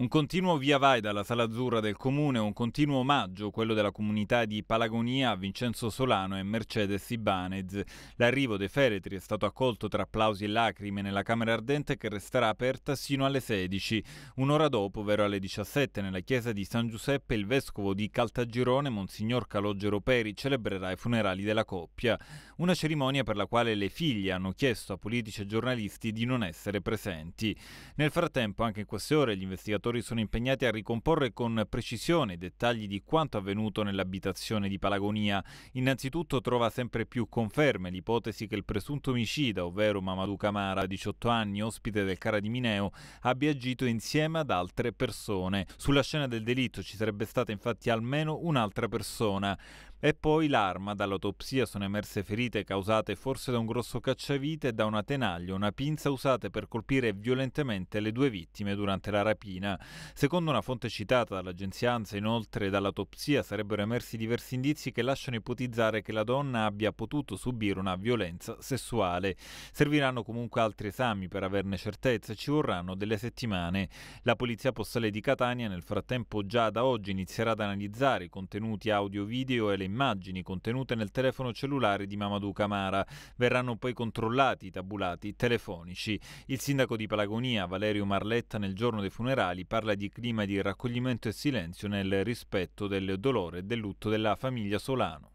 Un continuo via vai dalla Sala Azzurra del Comune, un continuo omaggio, quello della comunità di Palagonia a Vincenzo Solano e Mercedes Ibanez. L'arrivo dei feretri è stato accolto tra applausi e lacrime nella Camera Ardente che resterà aperta sino alle 16. Un'ora dopo, ovvero alle 17, nella chiesa di San Giuseppe, il vescovo di Caltagirone, Monsignor Calogero Peri, celebrerà i funerali della coppia. Una cerimonia per la quale le figlie hanno chiesto a politici e giornalisti di non essere presenti. Nel frattempo, anche in queste ore, gli investigatori operatori sono impegnati a ricomporre con precisione i dettagli di quanto avvenuto nell'abitazione di Palagonia. Innanzitutto trova sempre più conferme l'ipotesi che il presunto omicida, ovvero Mamadou Camara, 18 anni, ospite del Cara di Mineo, abbia agito insieme ad altre persone. Sulla scena del delitto ci sarebbe stata infatti almeno un'altra persona. E poi l'arma, dall'autopsia sono emerse ferite causate forse da un grosso cacciavite e da una tenaglia, una pinza usate per colpire violentemente le due vittime durante la rapina. Secondo una fonte citata dall'agenzia ANSA, inoltre dall'autopsia sarebbero emersi diversi indizi che lasciano ipotizzare che la donna abbia potuto subire una violenza sessuale. Serviranno comunque altri esami per averne certezza e ci vorranno delle settimane. La polizia postale di Catania nel frattempo già da oggi inizierà ad analizzare i contenuti audio-video e le immagini contenute nel telefono cellulare di Mamadou Camara. Verranno poi controllati i tabulati telefonici. Il sindaco di Palagonia, Valerio Marletta, nel giorno dei funerali parla di clima di raccoglimento e silenzio nel rispetto del dolore e del lutto della famiglia Solano.